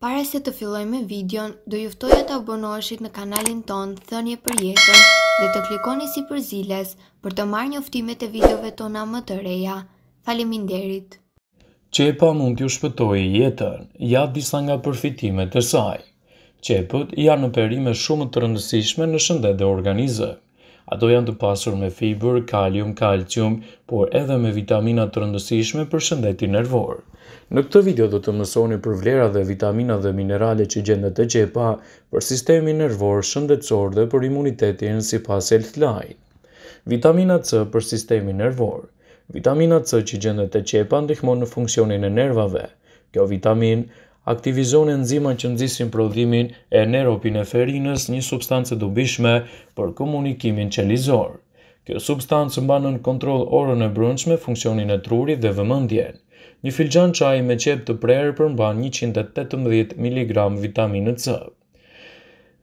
Pare se të filloj me videon, do juftoj e të abonoshit në kanalin ton, thënje për jetën dhe të klikoni si për ziles për të marrë një uftimet e videove tona më të reja. Falimin derit! Qepa mund t'ju shpëtoj jetën, ja disa nga përfitimet e saj. Qepët janë në perime shumë të rëndësishme në shëndet dhe organizët. Ato janë të pasur me fibër, kalium, kalcium, por edhe me vitamina të rëndësishme për shëndetin nervor. Në këtë video do të mësoni për vlera dhe vitamina dhe minerale që gjendet të qepa për sistemi nervor shëndetsor dhe për imunitetin si pas health line. Vitamina C për sistemi nervor Vitamina C që gjendet të qepa ndihmon në funksionin e nervave. Kjo vitamin aktivizon enzimën që nëzisin prodhimin e neropineferinës një substancë dobishme për komunikimin qelizor. Kjo substancë mbanë në kontrol orën e brunçme, funksionin e trurit dhe vëmëndjen. Një filxan qaj me qep të prerë përmban 118 mg vitaminë C.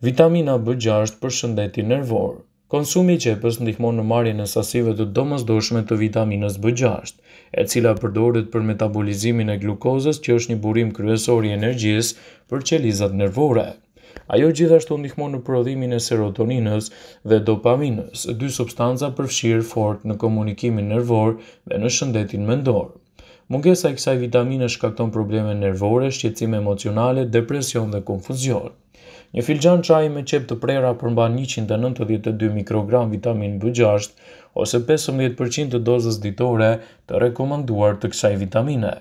Vitamina B6 për shëndetin nervorë. Konsumi i qepës ndihmon në marrjen e sasive të domosdoshme të vitaminës B6, e cila përdoret për metabolizimin e glukozës, që është një burim kryesor i energjisë për qelizat nervore. Ajo gjithashtu ndihmon në prodhimin e serotoninës dhe dopaminës, dy substanca përfshirë fort në komunikimin nervor dhe në shëndetin mendor. Mungesa e kësaj vitamine shkakton probleme nervore, shqetësime emocionale, depresion dhe konfuzion. Një filxhan çaji me qep të prera përmban 192 mikrogram vitaminë B6 ose 15% të dozës ditore të rekomanduar të kësaj vitamine.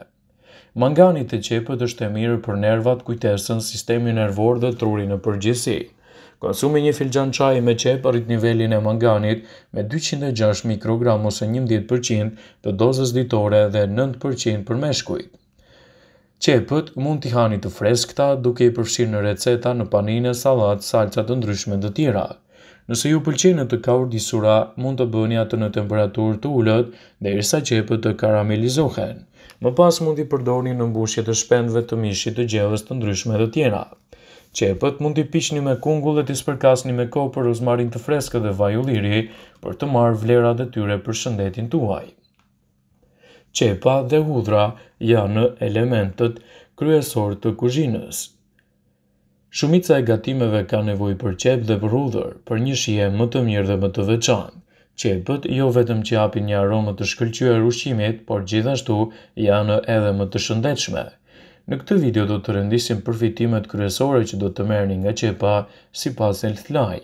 Mangani të qepët është e mirë për nervat, kujtesën, sistemi nervor dhe trurin në përgjësi. Konsumi një filxhan çaji me çep arrit nivelin e manganit me 206 mikrogram ose 11% të dozës ditore dhe 9% për meshkujt. Qepët mund t'i hani të freskta duke i përfshirë në receta në panine, salat, salca të ndryshme të tjera. Nëse ju pëlqenë të kaurdisura, mund të bëni atë në temperaturë të ulët derisa qepët të karamelizohen. Më pas mund t'i përdorni në mbushje të shpendëve të mishit të gjevës të ndryshme të tjera. Qepët mund t'i pishni me kungull dhe t'i spërkasni me kopër për të freskë dhe vaju liri për të marrë vlera dhe tyre për shëndetin tuaj. Qepa dhe hudra janë elementët kryesor të kuzhinës. Shumica e gatimeve ka nevoj për qep dhe për hudrë, për një shie më të mirë dhe më të veçanë. Qepët jo vetëm që api një aromë të shkëllqyër ushqimit, por gjithashtu janë edhe më të shëndetshme. Në këtë video do të rëndisim përfitimet kryesore që do të merë nga qepa si pas e lëthlaj.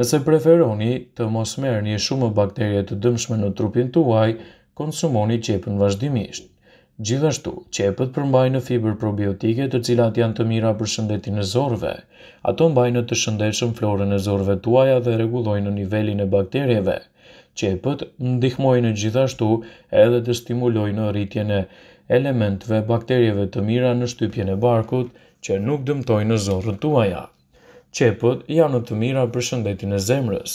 Nëse preferoni të mos merë një shumë bakterje të dëmshme në trupin tuaj, konsumoni qepën vazhdimisht. Gjithashtu, qepët përmbajnë në fiber probiotike të cilat janë të mira për shëndetin e zorve. Ato mbajnë në të shëndeshëm florën e zorve tuaja dhe regulojnë në nivelin e bakterjeve. Qepët ndihmojnë gjithashtu edhe të stimulojnë rritjen e elementve bakterieve të mira në shtypjen e barkut që nuk dëmtojnë në zorën tuaja. Qepët janë të mira për shëndetin e zemrës.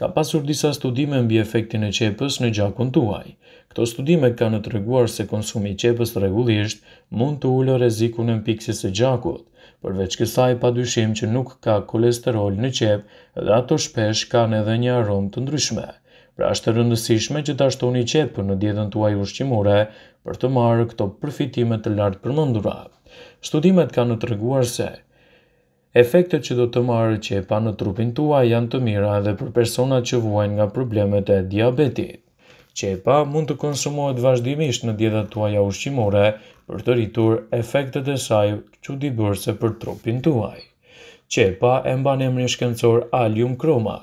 Ka pasur disa studime mbi efektin e qepës në gjakun tuaj. Këto studime kanë të reguar se konsumi i qepës regullisht mund të ullë rezikun e mpiksis e gjakut, përveç kësaj pa dyshim që nuk ka kolesterol në qep dhe ato shpesh kanë edhe një aromë të ndryshme pra është rëndësishme që të ashtoni qepë në të tuaj ushqimore për të marrë këto përfitimet të lartë përmëndura. Studimet ka në treguar se, efektet që do të marrë qepa në trupin tuaj janë të mira edhe për personat që vuajnë nga problemet e diabetit. Qepa mund të konsumohet vazhdimisht në të uaj ushqimore për të rritur efektet e saj që di bërse për trupin tuaj. Qepa e mba në emrin shkencor alium kroma,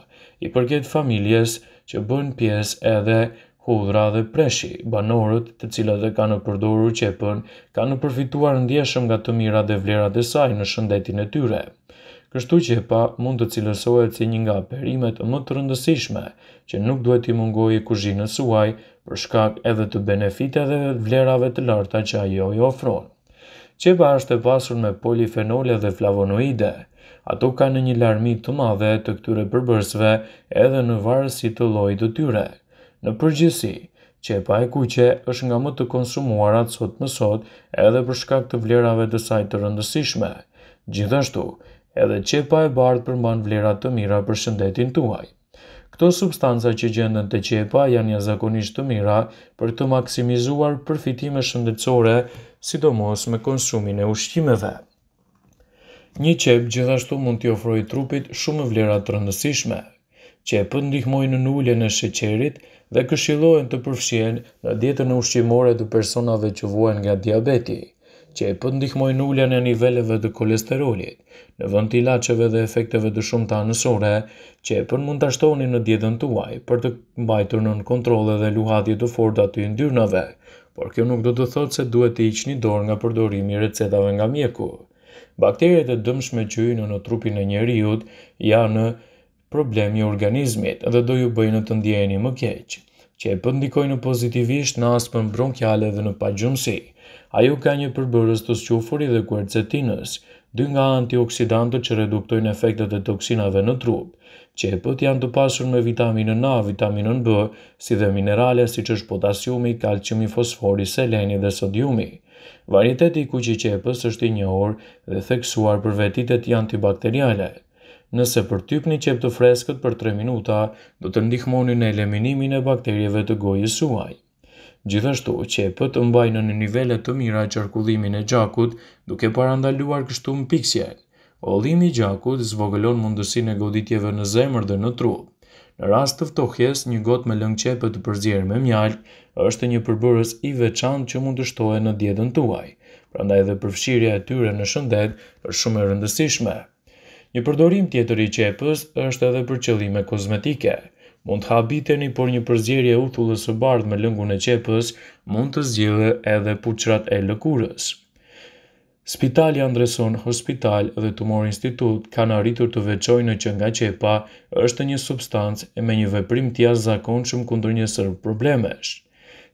i përket familjes që bën pjesë edhe hudra dhe preshi, banorët të cilët e kanë përdoru qepën, kanë përfituar ndjeshëm nga të mira dhe vlerat e saj në shëndetin e tyre. Kështu që pa mund të cilësohet si një nga perimet më të rëndësishme, që nuk duhet i mungoj i kuzhinës suaj për shkak edhe të benefite dhe vlerave të larta që ajo i ofron. Qepa është e pasur me polifenole dhe flavonoide, Ato ka në një larmi të madhe të këtyre përbërsve edhe në varësi të lojtë të tyre. Në përgjësi, qepa e kuqe është nga më të konsumuarat sot më sot edhe për shkak të vlerave të saj të rëndësishme. Gjithashtu, edhe qepa e bardë përmban vlerat të mira për shëndetin tuaj. Këto substanca që gjenden të qepa janë një zakonisht të mira për të maksimizuar përfitime shëndetsore, sidomos me konsumin e ushqimeve. Një qep gjithashtu mund t'i ofrojë trupit shumë vlera të rëndësishme. Qepët ndihmojnë në uljen e sheqerit dhe këshillohen të përfshihen në dietën ushqimore të personave që vuajnë nga diabeti. Qepët ndihmojnë uljen e niveleve të kolesterolit. Në vend të ilaçeve dhe efekteve të shumta anësore, qepën mund ta shtoni në dietën tuaj për të mbajtur nën kontroll edhe luhatje të forta të yndyrnave. Por kjo nuk do të thotë se duhet të iqni dorë nga përdorimi i recetave nga mjeku bakterjet e dëmshme që hynë në trupin e njerëzit janë problemi i organizmit dhe do ju bëjnë të ndjeni më keq, që e pëndikojnë pozitivisht në aspën bronkjale dhe në pagjumsi. Ajo ka një përbërës të squfuri dhe kuercetinës, dy nga antioksidantët që reduktojnë efektet e toksinave në trup. Qepët janë të pasur me vitaminën A, vitaminën B, si dhe minerale si që është potasiumi, kalciumi, fosfori, seleni dhe sodiumi. Varieteti i kuqi qepës është i njohur dhe theksuar për vetitet antibakteriale. Nëse për typ një qep të freskët për 3 minuta, do të ndihmoni në eliminimin e bakterjeve të gojës suaj. Gjithashtu, që e për të mbajnë në nivellet të mira qarkullimin e gjakut, duke parandaluar kështu më piksje. Olimi gjakut zvogëlon mundësin e goditjeve në zemër dhe në tru. Në rast të vtohjes, një got me lëngë qepë të përzjerë me mjalt, është një përbërës i veçan që mund të shtoje në djedën tuaj, pranda edhe përfshirja e tyre në shëndet për shumë e rëndësishme. Një përdorim tjetër i qepës është edhe për qëllime kozmetike mund të habiteni, por një përzjerje utullës së bardhë me lëngun e qepës mund të zgjidhe edhe puqrat e lëkurës. Spitali Andreson Hospital dhe Tumor Institut kanë arritur të veqojnë që nga qepa është një substancë e me një veprim tja zakonshëm kundër një sërë problemesh.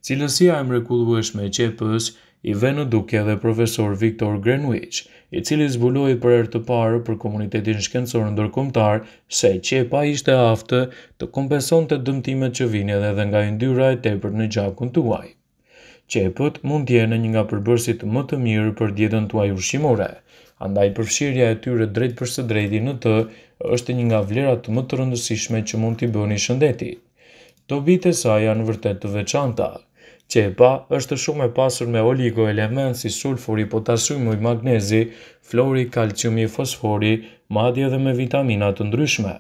Cilësia e mrekullueshme e qepës i venë duke dhe profesor Victor Greenwich, i cili zbuloi për erë të parë për komunitetin shkencor ndërkombëtar se qepa ishte aftë të kompensonte dëmtimet që vinin edhe dhe nga yndyra e tepërt në gjakun tuaj. Qepët mund të jenë një nga përbërësit më të mirë për dietën tuaj ushqimore, andaj përfshirja e tyre drejt për së drejti në të është një nga vlerat më të rëndësishme që mund t'i bëni shëndetit. Të bitë e sa janë vërtet të veçanta, që e pa është shumë e pasur me element si sulfuri, potasiumi, i magnezi, flori, kalciumi, fosfori, madje edhe me vitamina të ndryshme.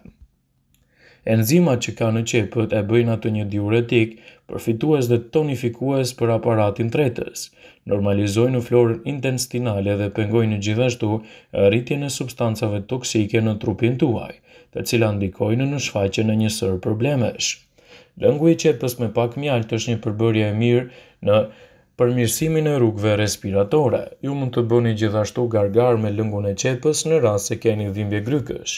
Enzimat që ka në qepët e bëjnë atë një diuretik, përfitues dhe tonifikues për aparatin tretës, normalizojnë në florën intestinale dhe pengojnë në gjithashtu rritjen e substancave toksike në trupin tuaj, të cila ndikojnë në shfaqen e njësër problemesh. Lëngu i qepës me pak mjaltë është një përbërje e mirë në përmirësimin e rrugëve respiratore. Ju mund të bëni gjithashtu gargar me lëngun e qepës në rrasë se keni dhimbje grykësh.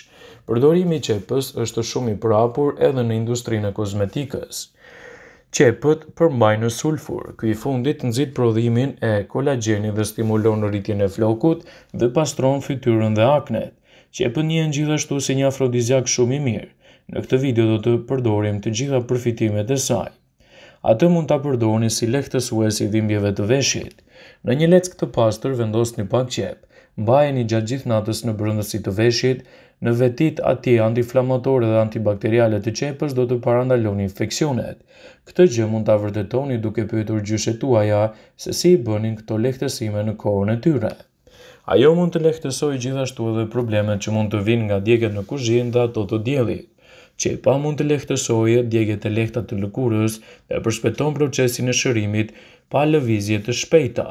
Përdorimi i qepës është shumë i prapur edhe në industrinë e kozmetikës. Qepët përmbajnë sulfur, Këj fundit nxit prodhimin e kolagjenit dhe stimulon rritjen e flokut dhe pastron fytyrën dhe aknet. Qepët njihen gjithashtu si një afrodizjak shumë i mirë. Në këtë video do të përdorim të gjitha përfitimet e saj. të mund të përdorni si lehtës ues i dhimbjeve të veshit. Në një leckë të pastër vendos një pak qep, mbajen i gjatë gjithë natës në brëndësi të veshit, në vetit ati antiflamatore dhe antibakteriale të qepës do të parandaloni infekcionet. Këtë gjë mund të avërtetoni duke pëjtur gjyshe tuaja se si i bënin këto lehtësime në kohën e tyre. Ajo mund të lehtësoj gjithashtu edhe problemet që mund të vinë nga djeket në kuzhin dhe ato të djelit që i pa mund të lehtësojë, djegjet e lehta të lëkurës dhe përshpeton procesin e shërimit pa lëvizje të shpejta.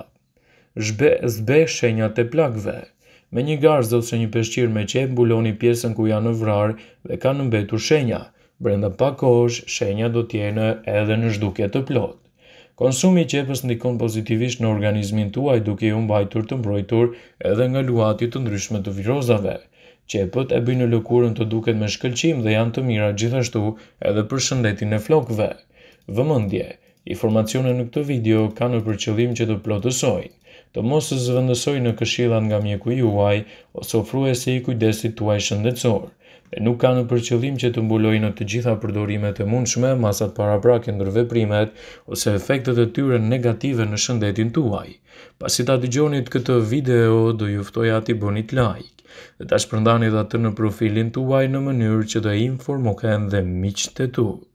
Zhbe, zbe shenjat e plakve. Me një garzë ose një peshqir me qep mbuloni pjesën ku janë në vrarë dhe kanë mbetur shenja. Brenda pa kosh, shenja do tjene edhe në zhduke të plotë. Konsumi i qepës ndikon pozitivisht në organizmin tuaj duke ju mbajtur të mbrojtur edhe nga luatit të ndryshme të virozave qepët e bëjnë lëkurën të duket me shkëlqim dhe janë të mira gjithashtu edhe për shëndetin e flokëve. Vëmendje, informacione në këtë video kanë në përqëllim që të plotësojnë të mos zëvëndësojnë në këshillat nga mjeku juaj ose ofruesi i kujdesit tuaj shëndetësor. E nuk kanë në përqëllim që të mbulojnë në të gjitha përdorimet e mundshme, masat paraprake ndër veprimet ose efektet e tyre negative në shëndetin tuaj. Pasi ta dëgjoni këtë video, do ju ftoj atë bëni like dhe ta shpërndani dhe atë në profilin të uaj në mënyrë që të informohen dhe miqë të tutë.